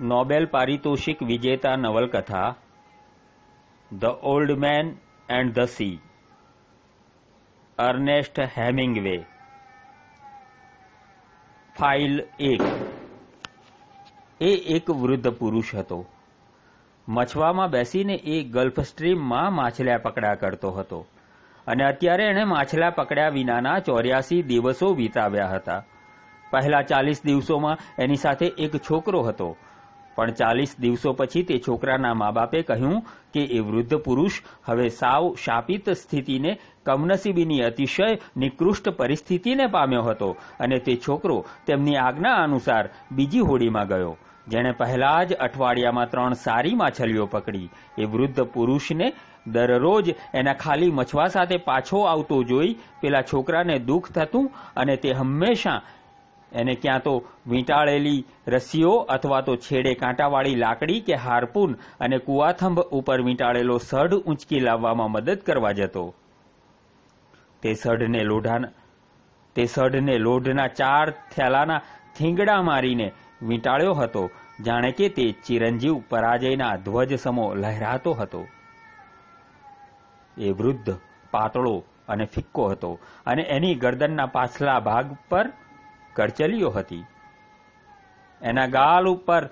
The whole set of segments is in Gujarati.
નોબેલ પારિતોષિક વિજેતા નવલકથા the old man and the sea Ernest Hemingway file એક એ એક વૃદ્ધ પુરુષ હતો મછવામાં બેસીને એ ગલ્ફ સ્ટ્રીમમાં માછલા પકડ્યા કરતો હતો અને અત્યારે એણે માછલા પકડ્યા વિનાના ચોર્યાસી દિવસો વિતાવ્યા હતા પહેલા ચાલીસ દિવસોમાં એની સાથે એક છોકરો હતો પણ ચાલીસ દિવસો પછી તે છોકરાના મા બાપે કહ્યું કે એ વૃદ્ધ પુરુષ હવે સાવ શાપિત સ્થિતિને કમનસીબીની અતિશય નિકૃષ્ટ પરિસ્થિતિને પામ્યો હતો અને તે છોકરો તેમની આજ્ઞા અનુસાર બીજી હોડીમાં ગયો જેણે પહેલા જ અઠવાડિયામાં ત્રણ સારી માછલીઓ પકડી એ વૃદ્ધ પુરુષને દરરોજ એના ખાલી મછવા સાથે પાછો આવતો જોઈ પેલા છોકરાને દુઃખ થતું અને તે હંમેશા એને ક્યાં તો વીંટાળેલી રસીઓ અથવા તો છેડે કાંટાવાળી લાકડી કે હાર્પૂન અને કુવાથંભ ઉપર વીંટાળેલો સઢ ઉંચકી લાવવામાં મદદ કરવા જતો તે સઢને લોઢાના તે સઢને લોઢના ચાર થેલાના થીંગડા મારીને વીંટાળ્યો હતો જાણે કે તે ચિરંજીવ પરાજયના ધ્વજ સમો લહેરાતો હતો એ વૃદ્ધ પાતળો અને ફિક્કો હતો અને એની ગરદનના પાછલા ભાગ પર કરચલીઓ હતી એના ગાલ ઉપર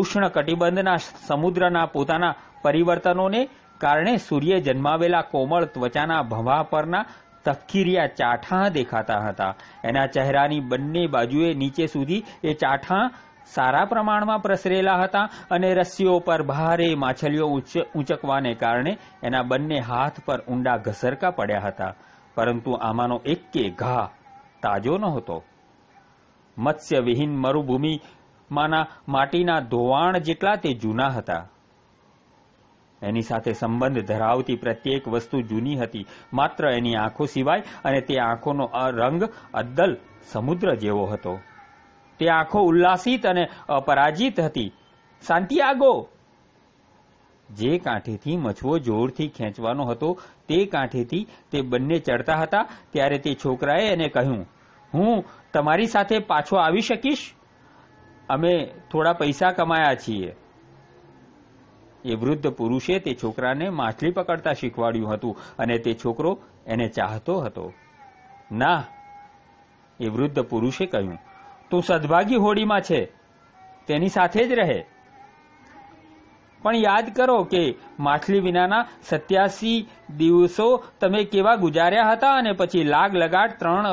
ઉષ્ણ કટિબંધના સમુદ્રના પોતાના પરિવર્તનોને કારણે સૂર્ય જન્માવેલા કોમળ ત્વચાના ભવા પરના તખીરિયા ચાઠા દેખાતા હતા એના ચહેરાની બંને બાજુએ નીચે સુધી એ ચાઠા સારા પ્રમાણમાં પ્રસરેલા હતા અને રસ્સીઓ પર ભારે માછલીઓ ઊંચકવાને કારણે એના બંને હાથ પર ઊંડા ઘસરકા પડ્યા હતા પરંતુ આમાંનો એકે ઘા તાજો નહોતો હતો મત્સ્યવિહીન મરુભૂમિમાંના માટીના ધોવાણ જેટલા તે જૂના હતા એની સાથે સંબંધ ધરાવતી પ્રત્યેક વસ્તુ જૂની હતી માત્ર એની આંખો સિવાય અને તે આંખોનો રંગ અદ્દલ સમુદ્ર જેવો હતો તે આંખો ઉલ્લાસિત અને અપરાજિત હતી સાંતિયાગો જે કાંઠેથી મછવો જોરથી ખેંચવાનો હતો તે કાંઠેથી તે બંને ચડતા હતા ત્યારે તે છોકરાએ એને કહ્યું હું તમારી સાથે પાછો આવી શકીશ અમે થોડા પૈસા કમાયા છીએ એ વૃદ્ધ પુરુષે તે છોકરાને માછલી પકડતા શીખવાડ્યું હતું અને તે છોકરો એને ચાહતો હતો ના એ વૃદ્ધ પુરુષે કહ્યું તું સદભાગી હોડીમાં છે તેની સાથે જ રહે પણ યાદ કરો કે માછલી વિનાના સત્યાસી દિવસો તમે કેવા ગુજાર્યા હતા અને પછી લાગ લગાડ ત્રણ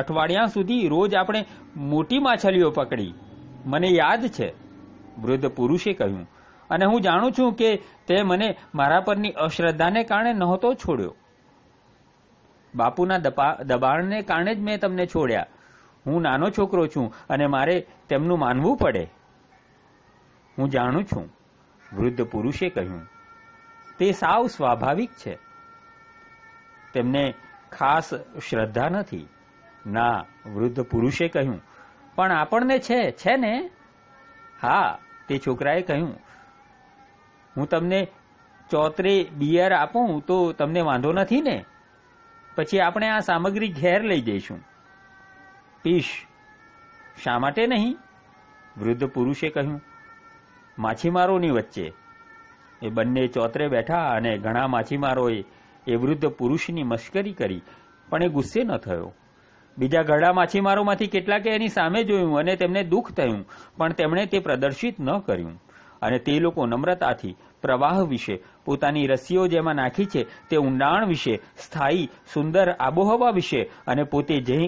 અઠવાડિયા સુધી રોજ આપણે મોટી માછલીઓ પકડી મને યાદ છે વૃદ્ધ પુરુષે કહ્યું અને હું જાણું છું કે તે મને મારા પરની અશ્રદ્ધાને કારણે નહોતો છોડ્યો બાપુના દબાણને કારણે જ મેં તમને છોડ્યા હું નાનો છોકરો છું અને મારે તેમનું માનવું પડે હું જાણું છું વૃદ્ધ પુરુષે કહ્યું તે સાવ સ્વાભાવિક છે તેમને ખાસ શ્રદ્ધા નથી ના વૃદ્ધ પુરુષે કહ્યું પણ આપણને છે છે ને હા તે છોકરાએ કહ્યું હું તમને ચોતરે બિયર આપું તો તમને વાંધો નથી ને પછી આપણે આ સામગ્રી ઘેર લઈ જઈશું પીશ શા માટે નહીં વૃદ્ધ પુરુષે કહ્યું માછીમારોની વચ્ચે એ બંને ચોતરે બેઠા અને ઘણા માછીમારોએ એ વૃદ્ધ પુરુષની મશ્કરી કરી પણ એ ગુસ્સે ન થયો બીજા ઘરડા માછીમારોમાંથી કેટલાકે એની સામે જોયું અને તેમને દુઃખ થયું પણ તેમણે તે પ્રદર્શિત ન કર્યું અને તે લોકો નમ્રતાથી પ્રવાહ વિશે પોતાની રસીઓ જેમાં નાખી છે તે ઊંડાણ વિશે સ્થાયી સુંદર આબોહવા વિશે અને પોતે જે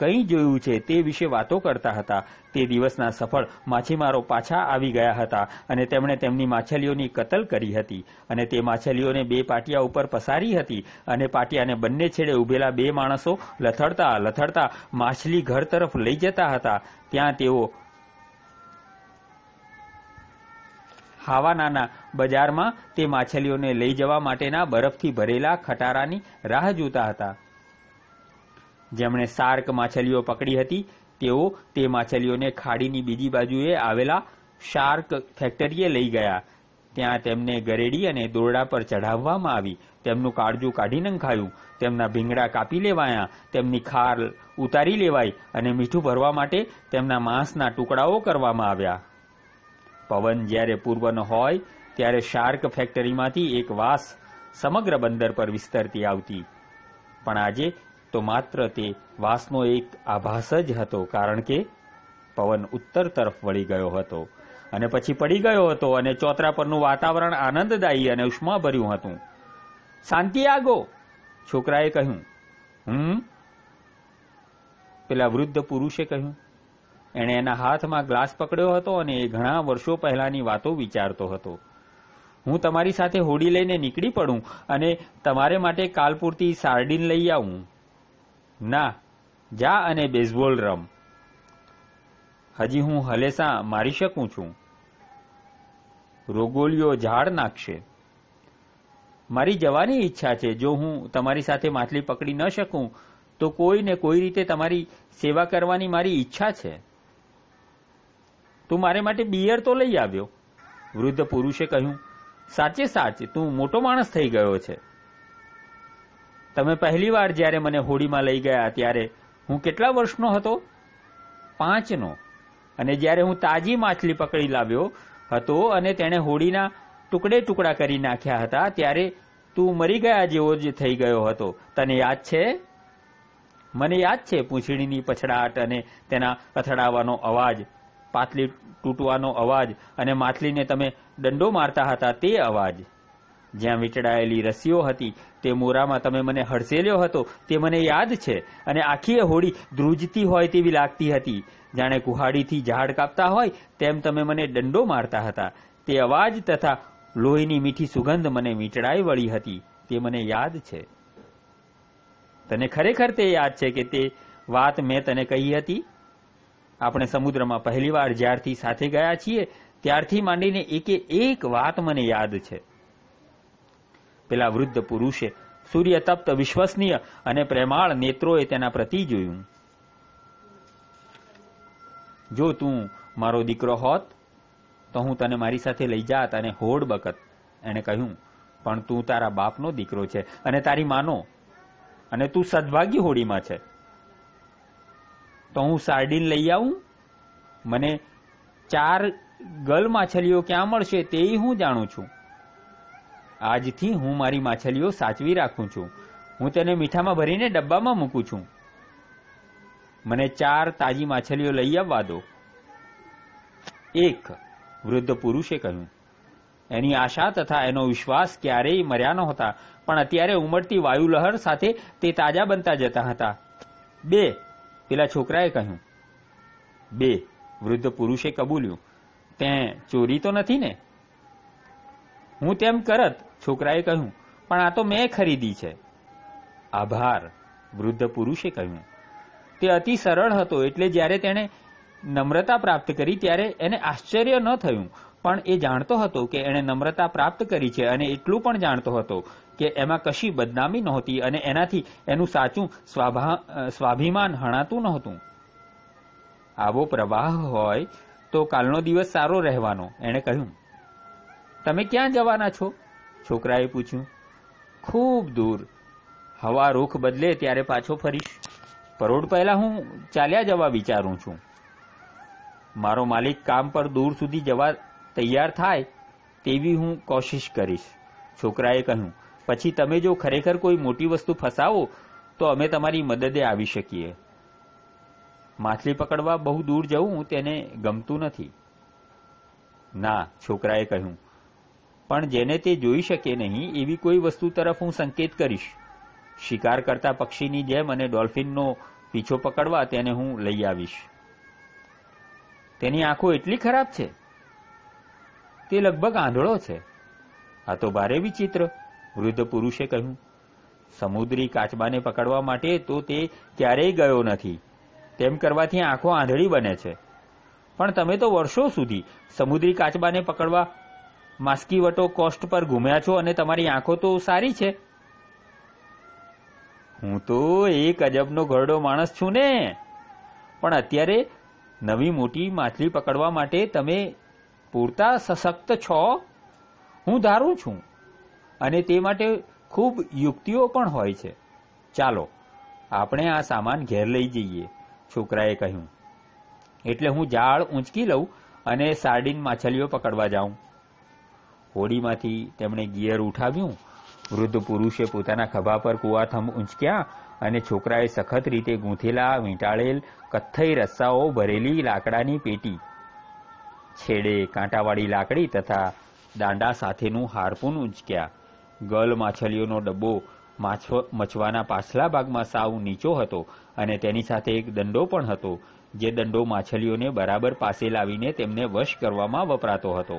કંઈ જોયું છે તે વિશે વાતો કરતા હતા તે દિવસના સફળ માછીમારો પાછા આવી ગયા હતા અને તેમણે તેમની માછલીઓની કતલ કરી હતી અને તે માછલીઓને બે પાટિયા ઉપર પસારી હતી અને પાટિયાને બંને છેડે ઉભેલા બે માણસો લથડતા લથડતા માછલી ઘર તરફ લઈ જતા હતા ત્યાં તેઓ હાવાનાના બજારમાં તે માછલીઓને લઈ જવા માટેના બરફથી ભરેલા ખટારાની રાહ જોતા હતા જેમણે સાર્ક માછલીઓ પકડી હતી તેઓ તે માછલીઓને ખાડીની બીજી બાજુએ આવેલા શાર્ક ફેક્ટરીએ લઈ ગયા ત્યાં તેમને ગરેડી અને દોરડા પર ચઢાવવામાં આવી તેમનું કાળજું કાઢી નંખાયું તેમના ભીંગડા કાપી લેવાયા તેમની ખાર ઉતારી લેવાઈ અને મીઠું ભરવા માટે તેમના માંસના ટુકડાઓ કરવામાં આવ્યા પવન જ્યારે પૂર્વનો હોય ત્યારે શાર્ક ફેક્ટરીમાંથી એક વાસ સમગ્ર બંદર પર વિસ્તરતી આવતી પણ આજે તો માત્ર તે વાસનો એક આભાસ જ હતો કારણ કે પવન ઉત્તર તરફ વળી ગયો હતો અને પછી પડી ગયો હતો અને ચોતરા પરનું વાતાવરણ આનંદદાયી અને ઉષ્માભર્યું હતું શાંતિ આગો છોકરાએ કહ્યું હમ પેલા વૃદ્ધ પુરુષે કહ્યું એણે એના હાથમાં ગ્લાસ પકડ્યો હતો અને એ ઘણા વર્ષો પહેલાની વાતો વિચારતો હતો હું તમારી સાથે હોડી લઈને નીકળી પડું અને તમારે માટે કાલ પૂરતી સાર્ડિન લઈ આવું ના જા અને બેઝબોલ રમ હજી હું હલેસા મારી શકું છું રોગોલીઓ ઝાડ નાખશે મારી જવાની ઈચ્છા છે જો હું તમારી સાથે માછલી પકડી ન શકું તો કોઈને કોઈ રીતે તમારી સેવા કરવાની મારી ઈચ્છા છે તું મારે માટે બિયર તો લઈ આવ્યો વૃદ્ધ પુરુષે કહ્યું સાચે સાચે તું મોટો માણસ થઈ ગયો છે તમે પહેલી વાર જ્યારે મને હોડીમાં લઈ ગયા ત્યારે હું કેટલા વર્ષનો હતો પાંચનો અને જ્યારે હું તાજી માછલી પકડી લાવ્યો હતો અને તેણે હોડીના ટુકડે ટુકડા કરી નાખ્યા હતા ત્યારે તું મરી ગયા જેવો જ થઈ ગયો હતો તને યાદ છે મને યાદ છે પૂંછડીની પછડાટ અને તેના અથડાવાનો અવાજ પાટલી તૂટવાનો અવાજ અને માછલીને તમે દંડો મારતા હતા તે અવાજ જ્યાં વીંટળાયેલી રસીઓ હતી તે મોરામાં તમે મને હડસેલ્યો હતો તે મને યાદ છે અને આખી હોડી ધ્રુજતી હોય તેવી લાગતી હતી જાણે કુહાડીથી ઝાડ કાપતા હોય તેમ તમે મને દંડો મારતા હતા તે અવાજ તથા લોહીની મીઠી સુગંધ મને વીંટળાઈ વળી હતી તે મને યાદ છે તને ખરેખર તે યાદ છે કે તે વાત મેં તને કહી હતી આપણે સમુદ્રમાં પહેલીવાર જ્યારથી સાથે ગયા છીએ ત્યારથી માંડીને એકે એક વાત મને યાદ છે પેલા વૃદ્ધ પુરુષે સૂર્ય તપ્ત વિશ્વસનીય અને પ્રેમાળ નેત્રોએ તેના પ્રતિ જોયું જો તું મારો દીકરો હોત તો હું તને મારી સાથે લઈ જાત અને હોડ બકત એને કહ્યું પણ તું તારા બાપનો દીકરો છે અને તારી માનો અને તું સદભાગ્ય હોડીમાં છે તો હું સાર્ડિન લઈ આવું મને ચાર ગલ માછલીઓ ક્યાં મળશે તે હું જાણું છું આજથી હું મારી માછલીઓ સાચવી રાખું છું હું તેને મીઠામાં ભરીને ડબ્બામાં મૂકું છું મને ચાર તાજી માછલીઓ લઈ આવવા દો એક વૃદ્ધ પુરુષે કહ્યું એની આશા તથા એનો વિશ્વાસ ક્યારેય મર્યા નહોતા પણ અત્યારે ઉમડતી વાયુલહર સાથે તે તાજા બનતા જતા હતા બે પેલા છોકરાએ કહ્યું બે વૃદ્ધ પુરુષે કબૂલ્યું તે ચોરી તો નથી ને હું તેમ કરત છોકરાએ કહ્યું પણ આ તો મેં ખરીદી છે આભાર વૃદ્ધ પુરુષે કહ્યું તે અતિ સરળ હતો એટલે જ્યારે તેણે નમ્રતા પ્રાપ્ત કરી ત્યારે એને આશ્ચર્ય ન થયું પણ એ જાણતો હતો કે એણે નમ્રતા પ્રાપ્ત કરી છે અને એટલું પણ જાણતો હતો કે એમાં કશી બદનામી નહોતી અને એનાથી એનું સાચું સ્વાભિમાન હણાતું નહોતું આવો પ્રવાહ હોય તો કાલનો દિવસ સારો રહેવાનો એણે કહ્યું તમે ક્યાં જવાના છો છોકરાએ પૂછ્યું ખૂબ દૂર હવા રૂખ બદલે ત્યારે પાછો ફરીશ પરોડ પહેલા હું ચાલ્યા જવા વિચારું છું મારો માલિક કામ પર દૂર સુધી જવા તૈયાર થાય તેવી હું કોશિશ કરીશ છોકરાએ કહ્યું પછી તમે જો ખરેખર કોઈ મોટી વસ્તુ ફસાવો તો અમે તમારી મદદે આવી શકીએ માછલી પકડવા બહુ દૂર જવું તેને ગમતું નથી ના છોકરાએ કહ્યું પણ જેને તે જોઈ શકે નહીં એવી કોઈ વસ્તુ તરફ હું સંકેત કરીશ શિકાર કરતા પક્ષીની જેમ અને ડોલ્ફિનનો પીછો પકડવા તેને હું લઈ આવીશ તેની આંખો એટલી ખરાબ છે તે લગભગ આંધળો છે આ તો ભારે વિચિત્ર વૃદ્ધ પુરુષે કહ્યું સમુદ્રી કાચબાને પકડવા માટે તો તે ક્યારેય ગયો નથી તેમ કરવાથી આંખો આંધળી બને છે પણ તમે તો વર્ષો સુધી સમુદ્રી કાચબાને પકડવા માસ્કીવટો કોસ્ટ પર ઘૂમ્યા છો અને તમારી આંખો તો સારી છે હું તો એક અજબનો ઘરડો માણસ છું ને પણ અત્યારે નવી મોટી માછલી પકડવા માટે તમે પૂરતા સશક્ત છો હું ધારું છું અને તે માટે ખૂબ યુક્તિઓ પણ હોય છે ચાલો આપણે આ સામાન ઘેર લઈ જઈએ છોકરાએ કહ્યું એટલે હું ઝાડ ઊંચકી લઉં અને સાર્ડિન માછલીઓ પકડવા જાઉં હોડીમાંથી તેમણે ગિયર ઉઠાવ્યું વૃદ્ધ પુરુષે પોતાના ખભા પર કુવાથમ ઊંચક્યા અને છોકરાએ સખત રીતે ગૂંથેલા વીંટાળેલ કથ્થઈ રસ્સાઓ ભરેલી લાકડાની પેટી છેડે કાંટાવાળી લાકડી તથા દાંડા સાથેનું હારપૂન ઉંચક્યા ગલ માછલીઓનો ડબ્બો મચવાના પાછલા ભાગમાં સાવ નીચો હતો અને તેની સાથે એક દંડો પણ હતો જે દંડો માછલીઓને બરાબર પાસે લાવીને તેમને વશ કરવામાં વપરાતો હતો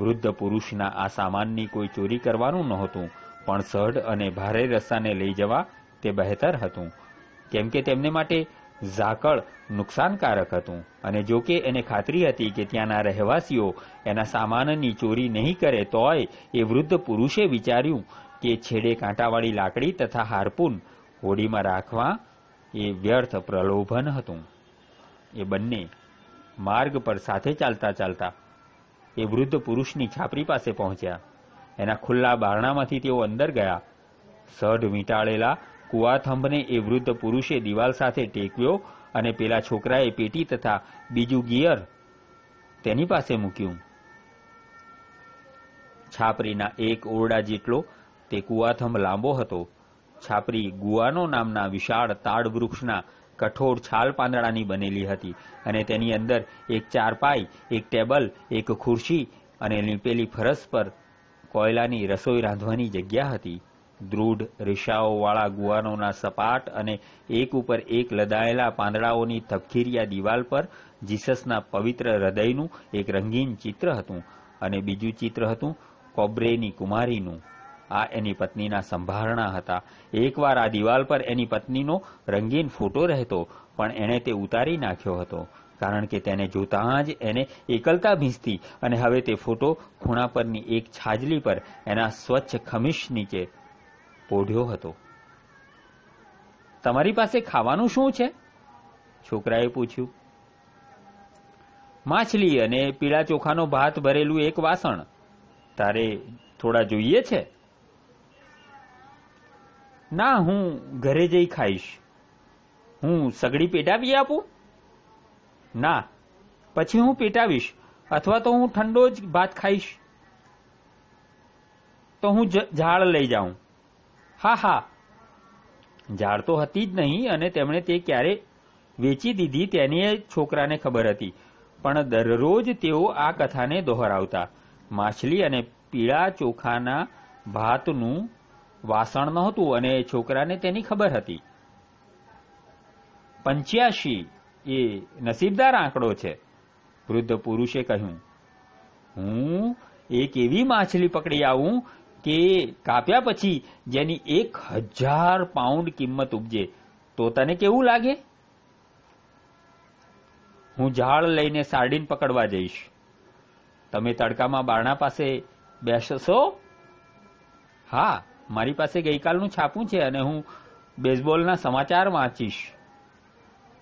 વૃદ્ધ પુરુષના આ સામાનની કોઈ ચોરી કરવાનું નહોતું પણ સઢ અને ભારે રસ્તાને લઈ જવા તે બહેતર હતું કેમ કે તેમને માટે ઝાકળ નુકસાનકારક હતું અને જો કે એને ખાતરી હતી કે ત્યાંના રહેવાસીઓ એના સામાનની ચોરી નહીં કરે તોય એ વૃદ્ધ પુરુષે વિચાર્યું કે છેડે કાંટાવાળી લાકડી તથા હારપૂન હોડીમાં રાખવા એ વ્યર્થ પ્રલોભન હતું એ બંને માર્ગ પર સાથે ચાલતા ચાલતા એ વૃદ્ધ પુરુષની છાપરી પાસે પહોંચ્યા એના ખુલ્લા બારણામાંથી તેઓ અંદર ગયા સઢ વીંટાળેલા કુવાથંભને એ વૃદ્ધ પુરુષે દિવાલ સાથે ટેકવ્યો અને પેલા છોકરાએ પેટી તથા બીજું ગિયર તેની પાસે મૂક્યું છાપરીના એક ઓરડા જેટલો તે કુવાથંભ લાંબો હતો છાપરી ગુવાનો નામના વિશાળ તાડ વૃક્ષના કઠોળ છાલ પાંદડાની બનેલી હતી અને તેની અંદર એક ચારપાઈ એક ટેબલ એક ખુરશી અને લીંપેલી ફરસ પર કોયલાની રસોઈ રાંધવાની જગ્યા હતી દૃઢ રેષાઓવાળા ગુવાનોના સપાટ અને એક ઉપર એક લદાયેલા પાંદડાઓની તપખીરિયા દિવાલ પર જીસસના પવિત્ર હૃદયનું એક રંગીન ચિત્ર હતું અને બીજું ચિત્ર હતું કોબ્રેની કુમારીનું આ એની પત્નીના સંભારણા હતા એકવાર આ દિવાલ પર એની પત્નીનો રંગીન ફોટો રહેતો પણ એણે તે ઉતારી નાખ્યો હતો કારણ કે તેને જોતાં જ એને એકલતા ભીંસતી અને હવે તે ફોટો ખૂણા પરની એક છાજલી પર એના સ્વચ્છ ખમીશ નીચે ઓઢ્યો હતો તમારી પાસે ખાવાનું શું છે છોકરાએ પૂછ્યું માછલી અને પીળા ચોખાનો ભાત ભરેલું એક વાસણ તારે થોડા જોઈએ છે ના હું ઘરે જઈ ખાઈશ હું સગડી પેટાવી આપું ના પછી હું પેટાવીશ અથવા તો હું ઠંડો જ ભાત ખાઈશ તો હું ઝાડ લઈ જાઉં હા હા ઝાડ તો હતી જ નહીં અને તેમણે તે ક્યારે વેચી દીધી તેની છોકરાને ખબર હતી પણ દરરોજ તેઓ આ કથાને દોહરાવતા માછલી અને પીળા ચોખાના ભાતનું વાસણ નહોતું અને છોકરાને તેની ખબર હતી પંચ્યાશી એ નસીબદાર આંકડો છે વૃદ્ધ પુરુષે કહ્યું હું એક એવી માછલી પકડી આવું કે કાપ્યા પછી જેની એક હજાર પાઉન્ડ કિંમત ઉપજે તો તને કેવું લાગે હું ઝાડ લઈને સાર્ડિન પકડવા જઈશ તમે તડકામાં બારણા પાસે બેસશો હા મારી પાસે ગઈકાલનું છાપું છે અને હું બેઝબોલના સમાચાર વાંચીશ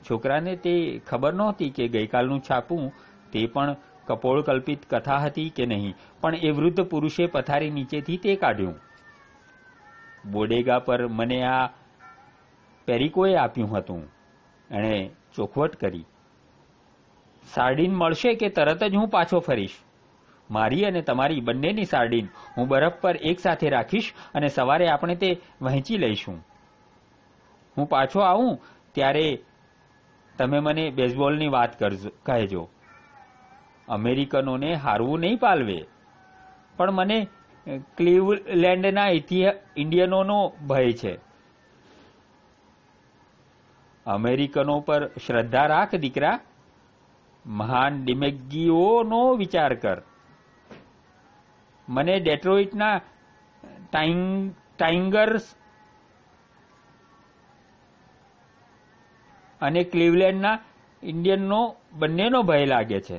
છોકરાને તે ખબર નહોતી કે ગઈકાલનું છાપું તે પણ કપોળ કલ્પિત કથા હતી કે નહીં પણ એ વૃદ્ધ પુરુષે પથારી નીચેથી તે કાઢ્યું બોડેગા પર મને આ પેરિકોએ આપ્યું હતું એણે ચોખવટ કરી સાર્ડિન મળશે કે તરત જ હું પાછો ફરીશ મારી અને તમારી બંનેની સાર્ડિન હું બરફ પર એક સાથે રાખીશ અને સવારે આપણે તે વહેંચી લઈશું હું પાછો આવું ત્યારે તમે મને બેઝબોલની વાત કરજો કહેજો અમેરિકનોને હારવું નહીં પાલવે પણ મને ક્લીવલેન્ડના ઇન્ડિયનોનો ભય છે અમેરિકનો પર શ્રદ્ધા રાખ દીકરા મહાન ડિમેગીઓનો વિચાર કર મને ડેટ્રોઇટના ટાઈંગર્સ અને ક્લીવલેન્ડના ઇન્ડિયનનો બંનેનો ભય લાગે છે